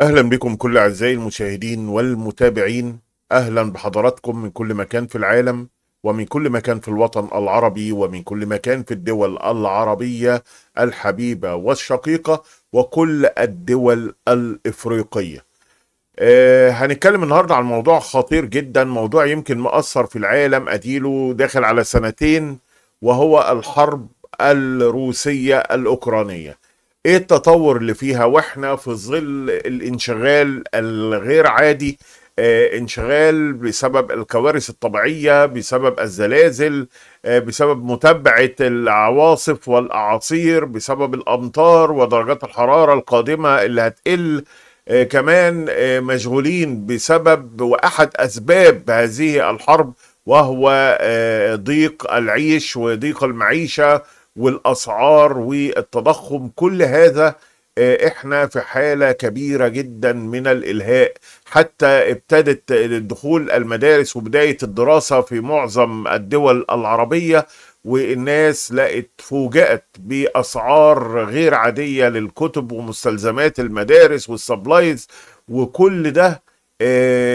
اهلا بكم كل اعزائي المشاهدين والمتابعين اهلا بحضراتكم من كل مكان في العالم ومن كل مكان في الوطن العربي ومن كل مكان في الدول العربيه الحبيبه والشقيقه وكل الدول الافريقيه. أه هنتكلم النهارده عن موضوع خطير جدا موضوع يمكن مأثر في العالم اديله داخل على سنتين وهو الحرب الروسيه الاوكرانيه. ايه التطور اللي فيها واحنا في ظل الانشغال الغير عادي آه، انشغال بسبب الكوارث الطبيعية بسبب الزلازل آه، بسبب متبعة العواصف والأعاصير بسبب الأمطار ودرجات الحرارة القادمة اللي هتقل آه، كمان مشغولين بسبب وأحد أسباب هذه الحرب وهو ضيق العيش وضيق المعيشة والاسعار والتضخم كل هذا آه، احنا في حاله كبيره جدا من الالهاء حتى ابتدت دخول المدارس وبدايه الدراسه في معظم الدول العربيه والناس لقت فوجئت باسعار غير عاديه للكتب ومستلزمات المدارس والسبلايز وكل ده آه،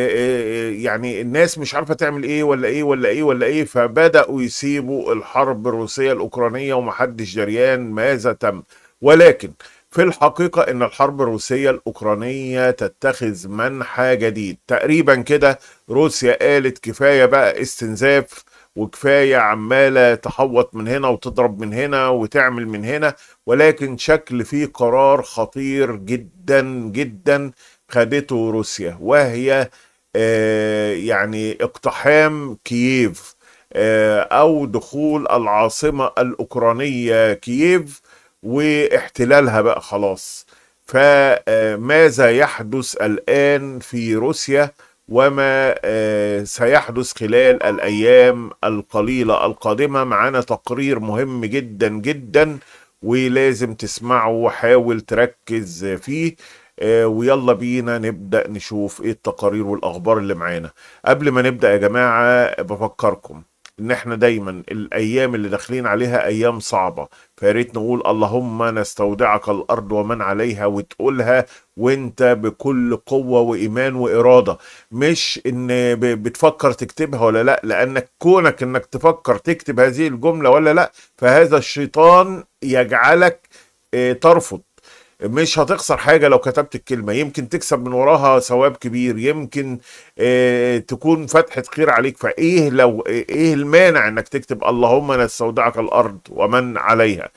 آه، آه، يعني الناس مش عارفه تعمل ايه ولا ايه ولا ايه ولا ايه فبداوا يسيبوا الحرب الروسيه الاوكرانيه ومحدش دريان ماذا تم ولكن في الحقيقه ان الحرب الروسيه الاوكرانيه تتخذ منحى جديد تقريبا كده روسيا قالت كفايه بقى استنزاف وكفايه عماله تحوط من هنا وتضرب من هنا وتعمل من هنا ولكن شكل فيه قرار خطير جدا جدا قادته روسيا وهي آه، يعني اقتحام كييف آه، او دخول العاصمه الاوكرانيه كييف واحتلالها بقى خلاص فماذا آه، يحدث الان في روسيا وما سيحدث خلال الايام القليله القادمه معانا تقرير مهم جدا جدا ولازم تسمعه وحاول تركز فيه آه، ويلا بينا نبدأ نشوف ايه التقارير والاخبار اللي معانا قبل ما نبدأ يا جماعة بفكركم ان احنا دايما الايام اللي داخلين عليها ايام صعبه فياريت نقول اللهم نستودعك الارض ومن عليها وتقولها وانت بكل قوه وايمان واراده مش ان بتفكر تكتبها ولا لا لانك كونك انك تفكر تكتب هذه الجمله ولا لا فهذا الشيطان يجعلك آه، ترفض مش هتخسر حاجه لو كتبت الكلمه يمكن تكسب من وراها ثواب كبير يمكن آه، تكون فتحه خير عليك فايه لو ايه المانع انك تكتب اللهم انا استودعك الارض ومن عليها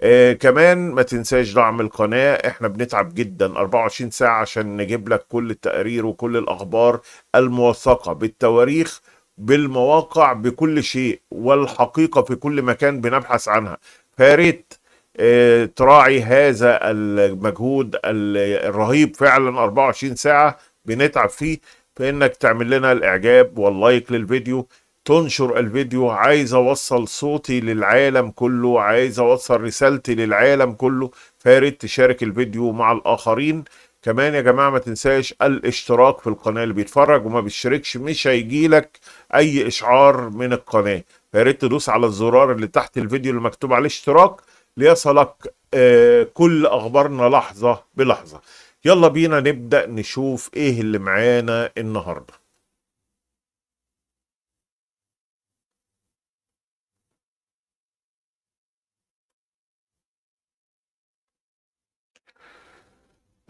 آه كمان ما تنساش دعم القناة احنا بنتعب جدا 24 ساعة عشان نجيب لك كل التقارير وكل الأخبار الموثقة بالتواريخ بالمواقع بكل شيء والحقيقة في كل مكان بنبحث عنها فياريت آه، تراعي هذا المجهود الرهيب فعلا 24 ساعة بنتعب فيه فإنك تعمل لنا الإعجاب واللايك للفيديو تنشر الفيديو عايز أوصل صوتي للعالم كله عايز أوصل رسالتي للعالم كله فياريت تشارك الفيديو مع الآخرين كمان يا جماعة ما تنساش الاشتراك في القناة اللي بيتفرج وما بيشتركش مش هيجيلك أي إشعار من القناة فياريت تدوس على الزرار اللي تحت الفيديو اللي مكتوب عليه اشتراك ليصلك آه، كل اخبارنا لحظه بلحظه يلا بينا نبدا نشوف ايه اللي معانا النهارده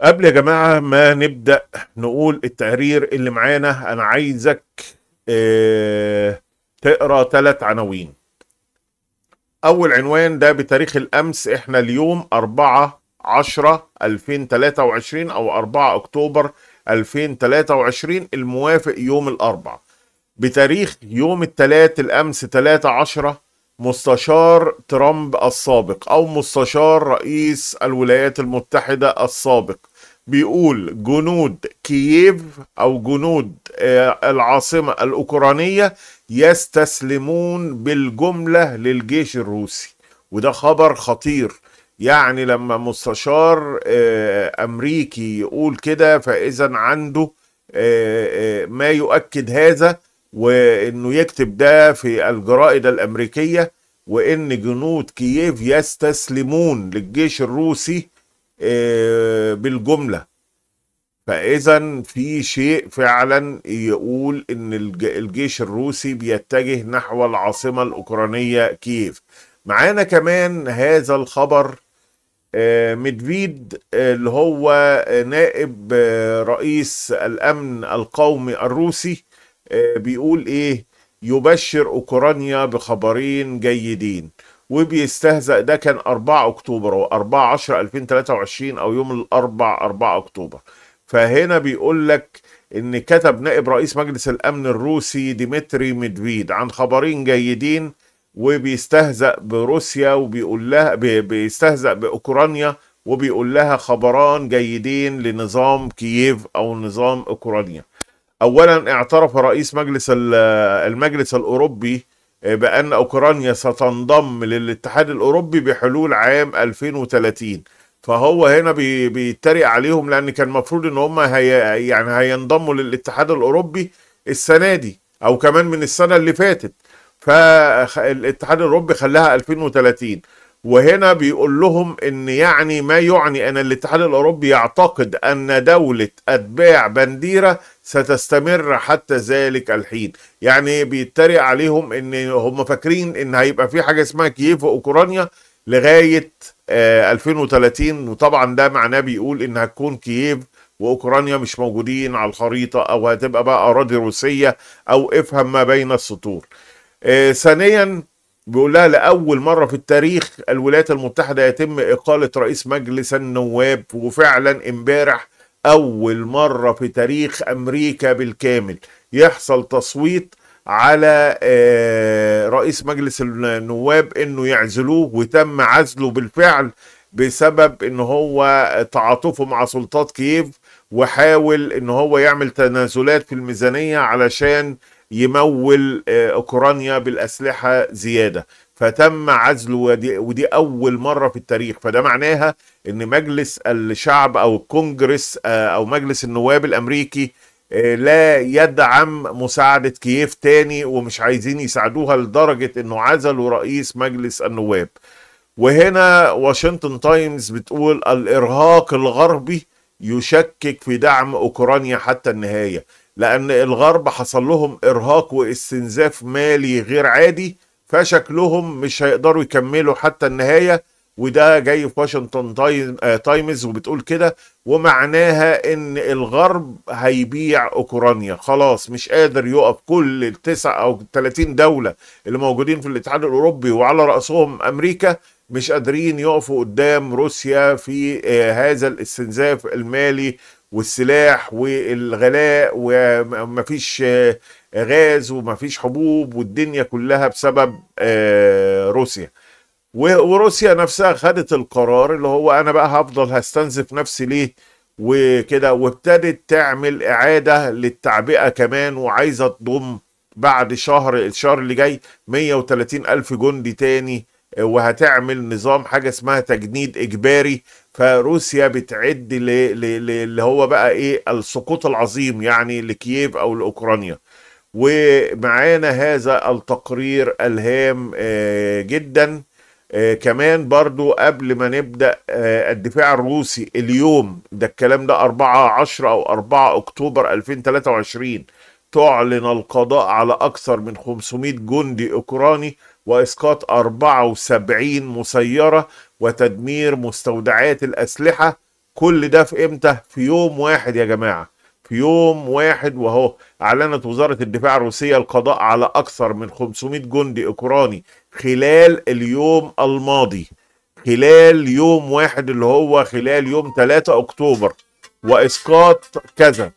قبل يا جماعة ما نبدأ نقول التقرير اللي معانا أنا عايزك آه، تقرأ ثلاث عناوين اول عنوان ده بتاريخ الامس احنا اليوم 4 10 2023 او 4 اكتوبر 2023 الموافق يوم الاربعاء بتاريخ يوم الثلاث الامس 3 10 مستشار ترامب السابق او مستشار رئيس الولايات المتحده السابق بيقول جنود كييف او جنود آه، العاصمة الأوكرانية يستسلمون بالجملة للجيش الروسي وده خبر خطير يعني لما مستشار آه، أمريكي يقول كده فإذا عنده آه، ما يؤكد هذا وإنه يكتب ده في الجرائد الأمريكية وإن جنود كييف يستسلمون للجيش الروسي بالجمله فاذا في شيء فعلا يقول ان الجيش الروسي بيتجه نحو العاصمه الاوكرانيه كييف معانا كمان هذا الخبر آه، مدفيد آه، اللي هو آه، نائب رئيس الامن القومي الروسي بيقول ايه يبشر اوكرانيا بخبرين جيدين وبيستهزأ ده كان 4 اكتوبر و 4 10 2023 او يوم الاربع 4 اكتوبر فهنا بيقول لك ان كتب نائب رئيس مجلس الامن الروسي ديمتري ميدفيد عن خبرين جيدين وبيستهزأ بروسيا وبيقول لها بيستهزأ باوكرانيا وبيقول لها خبران جيدين لنظام كييف او نظام اوكرانيا اولا اعترف رئيس مجلس المجلس الاوروبي بان اوكرانيا ستنضم للاتحاد الاوروبي بحلول عام 2030 فهو هنا بي بيتريق عليهم لان كان المفروض ان هم هي يعني هينضموا للاتحاد الاوروبي السنه دي او كمان من السنه اللي فاتت فالاتحاد الاوروبي خلاها 2030 وهنا بيقول لهم ان يعني ما يعني ان الاتحاد الاوروبي يعتقد ان دوله اتباع بنديره ستستمر حتى ذلك الحين يعني بيتريق عليهم ان هم فاكرين ان هيبقى في حاجه اسمها كييف واوكرانيا لغايه 2030 آه، وطبعا ده معناه بيقول ان هتكون كييف واوكرانيا مش موجودين على الخريطه او هتبقى بقى اراضي روسيه او افهم ما بين السطور. آه، ثانيا بيقول لها لأول مرة في التاريخ الولايات المتحدة يتم إقالة رئيس مجلس النواب وفعلا امبارح أول مرة في تاريخ أمريكا بالكامل يحصل تصويت على آه، رئيس مجلس النواب انه يعزلوه وتم عزله بالفعل بسبب ان هو تعاطفه مع سلطات كييف وحاول ان هو يعمل تنازلات في الميزانيه علشان يمول آه، اوكرانيا بالاسلحه زياده فتم عزله ودي, ودي اول مره في التاريخ فده معناها ان مجلس الشعب او الكونجرس آه، او مجلس النواب الامريكي لا يدعم مساعدة كييف تاني ومش عايزين يساعدوها لدرجة انه عزلوا رئيس مجلس النواب وهنا واشنطن تايمز بتقول الارهاق الغربي يشكك في دعم اوكرانيا حتى النهاية لان الغرب حصل لهم ارهاق واستنزاف مالي غير عادي فشكلهم مش هيقدروا يكملوا حتى النهاية وده جاي في واشنطن تايم تايمز وبتقول كده ومعناها ان الغرب هيبيع اوكرانيا خلاص مش قادر يقف كل التسع او 30 دوله اللي موجودين في الاتحاد الاوروبي وعلى راسهم امريكا مش قادرين يقفوا قدام روسيا في آه، هذا الاستنزاف المالي والسلاح والغلاء ومفيش آه، غاز ومفيش حبوب والدنيا كلها بسبب آه، روسيا وروسيا نفسها خدت القرار اللي هو انا بقى هفضل هستنزف نفسي ليه وكده وابتدت تعمل اعاده للتعبئه كمان وعايزه تضم بعد شهر الشهر اللي جاي 130 الف جندي تاني وهتعمل نظام حاجه اسمها تجنيد اجباري فروسيا بتعد اللي هو بقى ايه السقوط العظيم يعني لكييف او لاوكرانيا ومعانا هذا التقرير الهام آه، جدا آه كمان برضو قبل ما نبدأ آه الدفاع الروسي اليوم ده الكلام ده 4 10 أو 4 أكتوبر 2023 تعلن القضاء على أكثر من 500 جندي أوكراني وإسقاط 74 مسيرة وتدمير مستودعات الأسلحة كل ده في إمتى؟ في يوم واحد يا جماعة في يوم واحد وهو أعلنت وزارة الدفاع الروسية القضاء على أكثر من 500 جندي أوكراني خلال اليوم الماضي خلال يوم واحد اللي هو خلال يوم 3 أكتوبر وإسقاط كذا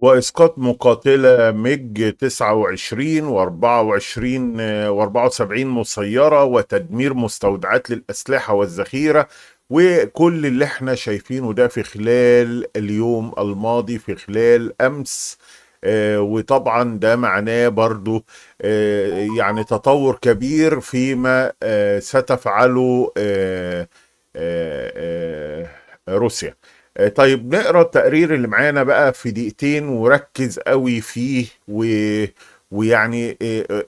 وإسقاط مقاتلة ميج 29 و24 و74 مسيرة وتدمير مستودعات للأسلحة والذخيرة وكل اللي احنا شايفينه ده في خلال اليوم الماضي في خلال أمس آه، وطبعا ده معناه برضو آه، يعني تطور كبير فيما آه، ستفعله روسيا طيب نقرا التقرير اللي معانا بقى في دقيقتين وركز قوي فيه و ويعني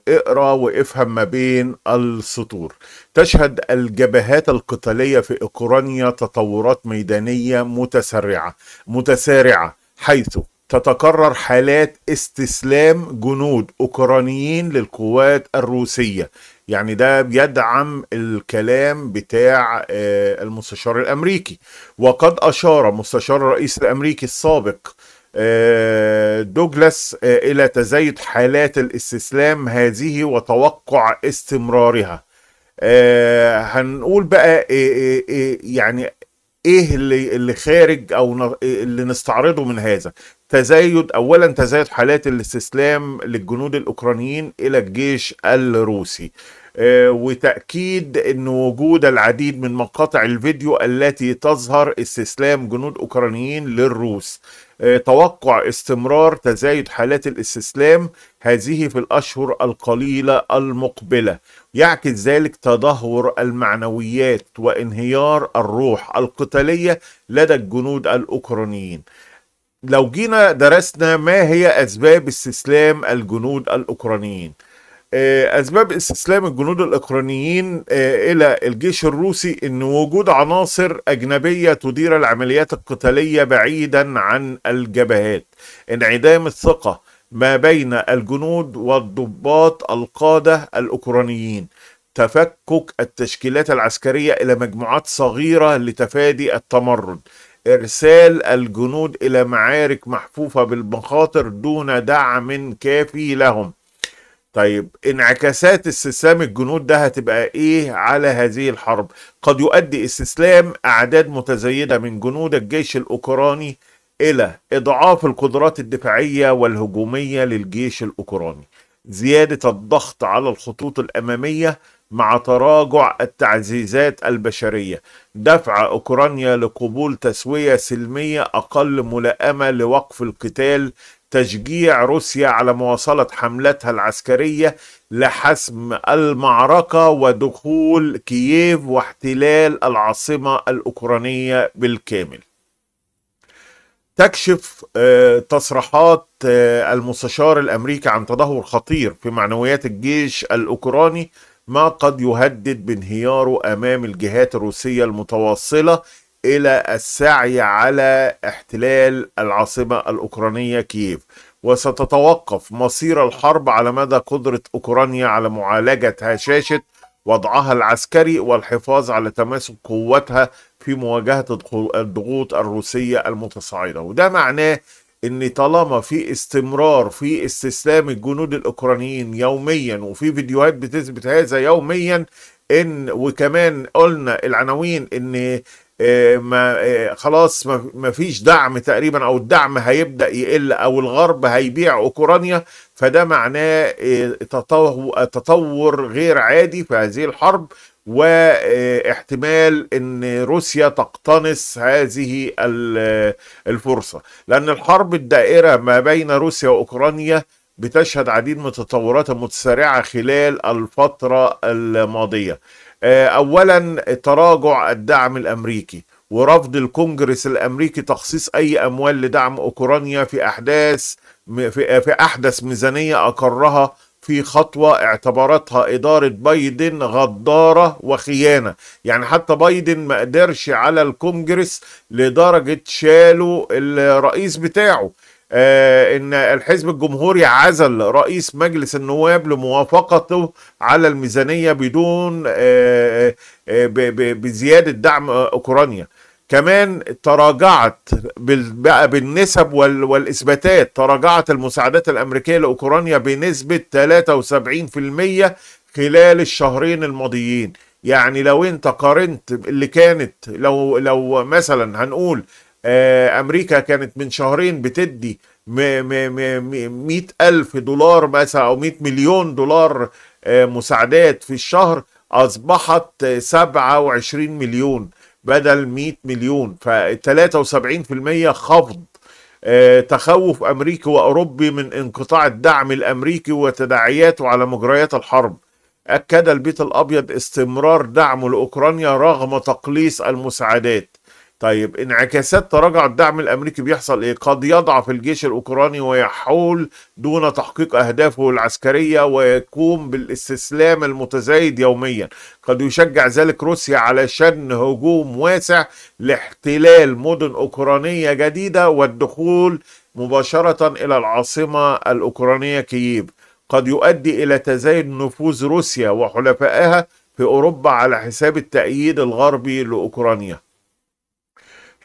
اقرا وافهم ما بين السطور تشهد الجبهات القتاليه في اوكرانيا تطورات ميدانيه متسرعه متسارعه حيث تتكرر حالات استسلام جنود اوكرانيين للقوات الروسيه يعني ده بيدعم الكلام بتاع آه، المستشار الامريكي وقد اشار مستشار الرئيس الامريكي السابق آه، دوجلاس آه، الى تزايد حالات الاستسلام هذه وتوقع استمرارها هنقول بقى يعني ايه اللي اللي خارج او اللي نستعرضه من هذا تزايد اولا تزايد حالات الاستسلام للجنود الاوكرانيين الى الجيش الروسي آه، وتأكيد أن وجود العديد من مقاطع الفيديو التي تظهر استسلام جنود أوكرانيين للروس آه، توقع استمرار تزايد حالات الاستسلام هذه في الأشهر القليلة المقبلة يعكس ذلك تدهور المعنويات وانهيار الروح القتالية لدى الجنود الأوكرانيين لو جينا درسنا ما هي أسباب استسلام الجنود الأوكرانيين آه، أسباب استسلام الجنود الأوكرانيين آه، إلى الجيش الروسي أن وجود عناصر أجنبية تدير العمليات القتالية بعيدا عن الجبهات انعدام الثقة ما بين الجنود والضباط القادة الأوكرانيين تفكك التشكيلات العسكرية إلى مجموعات صغيرة لتفادي التمرد إرسال الجنود إلى معارك محفوفة بالمخاطر دون دعم كافي لهم طيب انعكاسات استسلام الجنود ده هتبقى ايه على هذه الحرب قد يؤدي استسلام اعداد متزايده من جنود الجيش الاوكراني الى اضعاف القدرات الدفاعيه والهجوميه للجيش الاوكراني زياده الضغط على الخطوط الاماميه مع تراجع التعزيزات البشريه دفع اوكرانيا لقبول تسويه سلميه اقل ملائمه لوقف القتال تشجيع روسيا على مواصلة حملتها العسكرية لحسم المعركة ودخول كييف واحتلال العاصمة الأوكرانية بالكامل تكشف آه، تصريحات آه، المستشار الامريكي عن تدهور خطير في معنويات الجيش الاوكراني ما قد يهدد بانهياره امام الجهات الروسيه المتواصله إلى السعي على احتلال العاصمة الأوكرانية كييف وستتوقف مصير الحرب على مدى قدرة أوكرانيا على معالجة هشاشة وضعها العسكري والحفاظ على تماسك قوتها في مواجهة الضغوط الروسية المتصاعدة وده معناه ان طالما في استمرار في استسلام الجنود الاوكرانيين يوميا وفي فيديوهات بتثبت هذا يوميا ان وكمان قلنا العناوين ان إيه، ما إيه، خلاص ما فيش دعم تقريبا او الدعم هيبدا يقل او الغرب هيبيع اوكرانيا فده معناه إيه، تطور غير عادي في هذه الحرب واحتمال ان روسيا تقتنص هذه الفرصه لان الحرب الدائره ما بين روسيا واوكرانيا بتشهد عديد من التطورات المتسارعه خلال الفتره الماضيه آه، اولا تراجع الدعم الامريكي ورفض الكونجرس الامريكي تخصيص اي اموال لدعم اوكرانيا في احداث آه، في احدث ميزانيه اقرها في خطوة اعتبرتها إدارة بايدن غدارة وخيانة يعني حتى بايدن ما قدرش على الكونجرس لدرجة شالوا الرئيس بتاعه آه، ان الحزب الجمهوري عزل رئيس مجلس النواب لموافقته على الميزانيه بدون آه، آه، بزياده دعم اوكرانيا كمان تراجعت بقى بالنسب والاثباتات تراجعت المساعدات الامريكيه لاوكرانيا بنسبه 73% خلال الشهرين الماضيين يعني لو انت قارنت اللي كانت لو لو مثلا هنقول آه، امريكا كانت من شهرين بتدي 100 الف دولار مثلا او 100 مليون دولار آه، مساعدات في الشهر اصبحت 27 مليون بدل 100 مليون ف 73% خفض آه، تخوف امريكي واوروبي من انقطاع الدعم الامريكي وتداعياته على مجريات الحرب اكد البيت الابيض استمرار دعمه لاوكرانيا رغم تقليص المساعدات طيب انعكاسات تراجع الدعم الامريكي بيحصل ايه؟ قد يضعف الجيش الاوكراني ويحول دون تحقيق اهدافه العسكريه ويقوم بالاستسلام المتزايد يوميا، قد يشجع ذلك روسيا على شن هجوم واسع لاحتلال مدن اوكرانيه جديده والدخول مباشره الى العاصمه الاوكرانيه كييف، قد يؤدي الى تزايد نفوذ روسيا وحلفائها في اوروبا على حساب التأييد الغربي لاوكرانيا.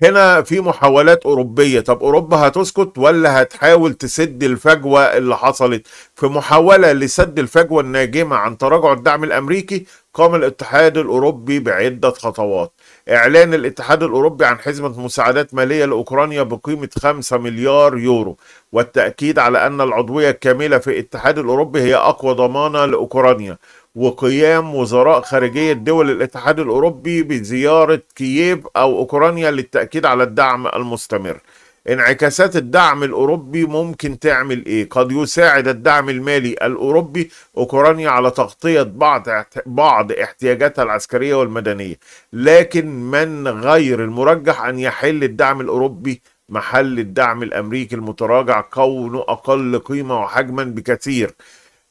هنا في محاولات أوروبية طب أوروبا هتسكت ولا هتحاول تسد الفجوة اللي حصلت في محاولة لسد الفجوة الناجمة عن تراجع الدعم الأمريكي قام الاتحاد الأوروبي بعدة خطوات إعلان الاتحاد الأوروبي عن حزمة مساعدات مالية لأوكرانيا بقيمة 5 مليار يورو والتأكيد على أن العضوية الكاملة في الاتحاد الأوروبي هي أقوى ضمانة لأوكرانيا وقيام وزراء خارجية دول الاتحاد الأوروبي بزيارة كييف أو أوكرانيا للتأكيد على الدعم المستمر انعكاسات الدعم الأوروبي ممكن تعمل إيه؟ قد يساعد الدعم المالي الأوروبي أوكرانيا على تغطية بعض بعض احتياجاتها العسكرية والمدنية، لكن من غير المرجح أن يحل الدعم الأوروبي محل الدعم الأمريكي المتراجع كونه أقل قيمة وحجما بكثير.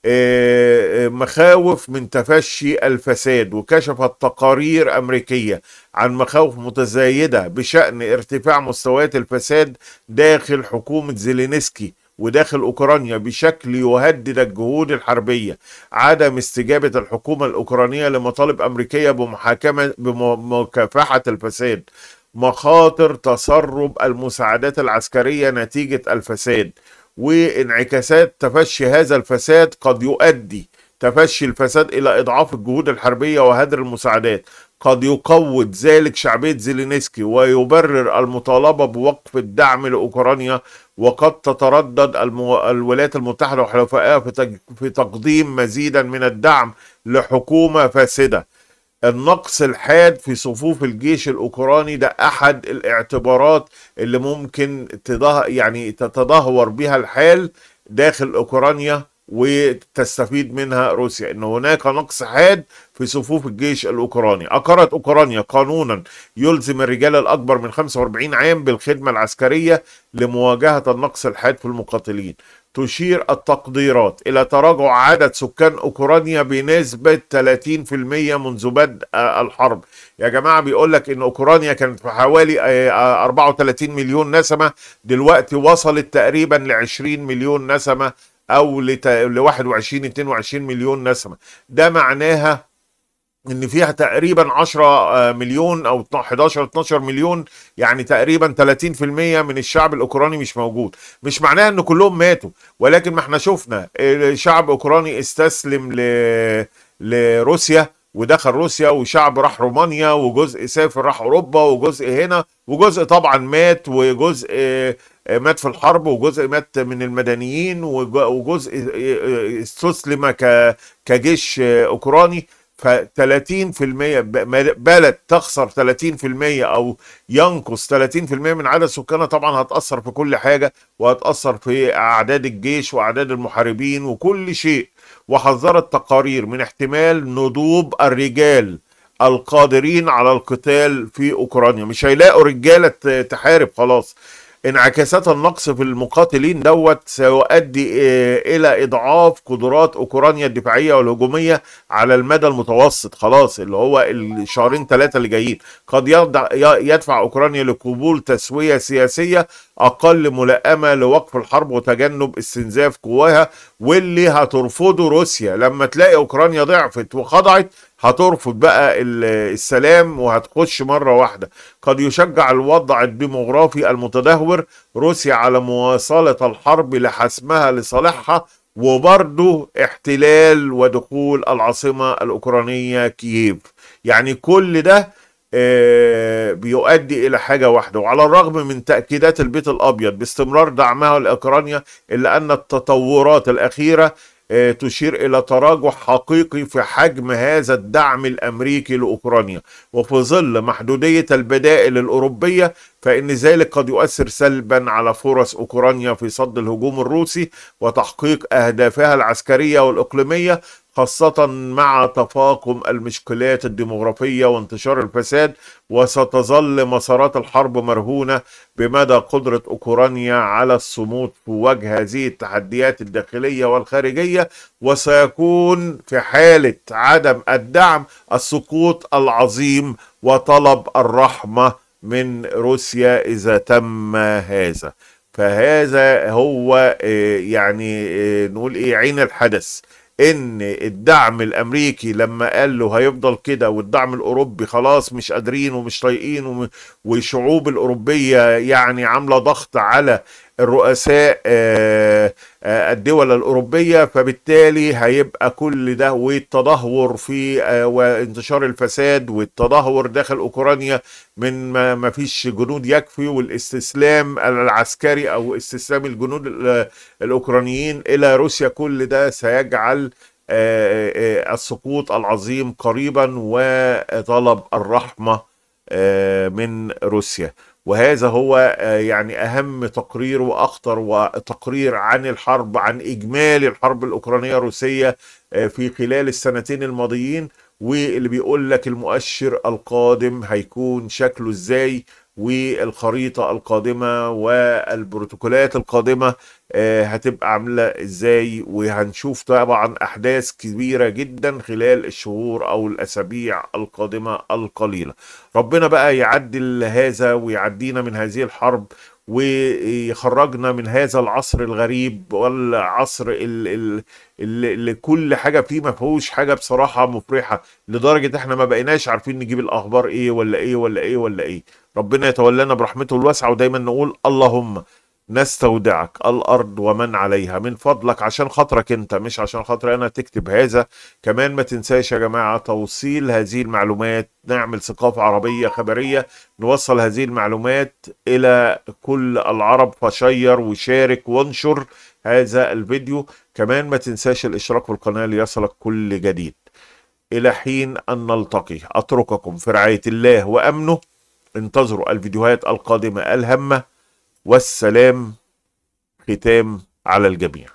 آه، آه، مخاوف من تفشي الفساد وكشفت تقارير امريكيه عن مخاوف متزايده بشان ارتفاع مستويات الفساد داخل حكومه زيلينسكي وداخل اوكرانيا بشكل يهدد الجهود الحربيه عدم استجابه الحكومه الاوكرانيه لمطالب امريكيه بمحاكمه بمكافحه الفساد مخاطر تسرب المساعدات العسكريه نتيجه الفساد وانعكاسات تفشي هذا الفساد قد يؤدي تفشي الفساد إلى إضعاف الجهود الحربية وهدر المساعدات قد يقوض ذلك شعبية زيلينسكي ويبرر المطالبة بوقف الدعم لأوكرانيا وقد تتردد الولايات المتحدة وحلفائها في تقديم مزيدا من الدعم لحكومة فاسدة النقص الحاد في صفوف الجيش الاوكراني ده احد الاعتبارات اللي ممكن تده يعني تتدهور بها الحال داخل اوكرانيا وتستفيد منها روسيا ان هناك نقص حاد في صفوف الجيش الاوكراني اقرت اوكرانيا قانونا يلزم الرجال الاكبر من 45 عام بالخدمه العسكريه لمواجهه النقص الحاد في المقاتلين تشير التقديرات إلى تراجع عدد سكان أوكرانيا بنسبة 30% منذ بدء الحرب يا جماعة بيقول لك إن أوكرانيا كانت في حوالي 34 آه، آه، مليون نسمة دلوقتي وصلت تقريبا ل 20 مليون نسمة أو ل 21 22 مليون نسمة ده معناها ان فيها تقريبا 10 آه، مليون او 11 12 مليون يعني تقريبا 30% من الشعب الاوكراني مش موجود مش معناها ان كلهم ماتوا ولكن ما احنا شفنا شعب اوكراني استسلم ل... لروسيا ودخل روسيا وشعب راح رومانيا وجزء سافر راح اوروبا وجزء هنا وجزء طبعا مات وجزء آه، آه، مات في الحرب وجزء مات من المدنيين وجزء استسلم كجيش اوكراني ف 30% بلد تخسر 30% او ينقص 30% من عدد سكانها طبعا هتاثر في كل حاجه وهتاثر في اعداد الجيش واعداد المحاربين وكل شيء وحذرت تقارير من احتمال نضوب الرجال القادرين على القتال في اوكرانيا مش هيلاقوا رجاله تحارب خلاص انعكاسات النقص في المقاتلين دوت سيؤدي آه، الى اضعاف قدرات اوكرانيا الدفاعيه والهجوميه على المدى المتوسط خلاص اللي هو الشهرين ثلاثه اللي جايين قد يدفع اوكرانيا لقبول تسويه سياسيه اقل ملائمه لوقف الحرب وتجنب استنزاف قواها واللي هترفضه روسيا لما تلاقي اوكرانيا ضعفت وخضعت هترفض بقى السلام وهتخش مره واحده قد يشجع الوضع الديموغرافي المتدهور روسيا على مواصله الحرب لحسمها لصالحها وبرضه احتلال ودخول العاصمه الاوكرانيه كييف يعني كل ده آه، بيؤدي الى حاجه واحده وعلى الرغم من تاكيدات البيت الابيض باستمرار دعمها لاوكرانيا الا ان التطورات الاخيره آه، تشير الى تراجع حقيقي في حجم هذا الدعم الامريكي لاوكرانيا وفي ظل محدوديه البدائل الاوروبيه فان ذلك قد يؤثر سلبا على فرص اوكرانيا في صد الهجوم الروسي وتحقيق اهدافها العسكريه والاقليميه خاصة مع تفاقم المشكلات الديمغرافية وانتشار الفساد وستظل مسارات الحرب مرهونة بمدى قدرة أوكرانيا على الصمود في وجه هذه التحديات الداخلية والخارجية وسيكون في حالة عدم الدعم السقوط العظيم وطلب الرحمة من روسيا إذا تم هذا فهذا هو آه، يعني آه، نقول إيه عين الحدث ان الدعم الامريكي لما قال له هيفضل كده والدعم الاوروبي خلاص مش قادرين ومش طايقين وشعوب الاوروبيه يعني عامله ضغط على الرؤساء آه، آه، الدول الأوروبية فبالتالي هيبقى كل ده والتدهور في آه، وانتشار الفساد والتدهور داخل أوكرانيا من ما فيش جنود يكفي والاستسلام العسكري أو استسلام الجنود الأوكرانيين إلى روسيا كل ده سيجعل السقوط العظيم قريبا وطلب الرحمة من روسيا وهذا هو آه، يعني أهم تقرير وأخطر وتقرير عن الحرب عن إجمالي الحرب الأوكرانية الروسية آه، في خلال السنتين الماضيين واللي بيقول لك المؤشر القادم هيكون شكله ازاي والخريطة القادمة والبروتوكولات القادمة آه، هتبقى عامله ازاي وهنشوف طبعا احداث كبيره جدا خلال الشهور او الاسابيع القادمه القليله ربنا بقى يعدل هذا ويعدينا من هذه الحرب ويخرجنا من هذا العصر الغريب والعصر اللي كل حاجه فيه ما فيهوش حاجه بصراحه مفرحه لدرجه احنا ما بقيناش عارفين نجيب الاخبار ايه ولا ايه ولا ايه ولا ايه ربنا يتولانا برحمته الواسعه ودايما نقول اللهم نستودعك الارض ومن عليها من فضلك عشان خاطرك انت مش عشان خاطر انا تكتب هذا كمان ما تنساش يا جماعه توصيل هذه المعلومات نعمل ثقافه عربيه خبريه نوصل هذه المعلومات الى كل العرب فشير وشارك وانشر هذا الفيديو كمان ما تنساش الاشتراك في القناه ليصلك كل جديد الى حين ان نلتقي اترككم في رعايه الله وامنه انتظروا الفيديوهات القادمه الهامه والسلام ختام على الجميع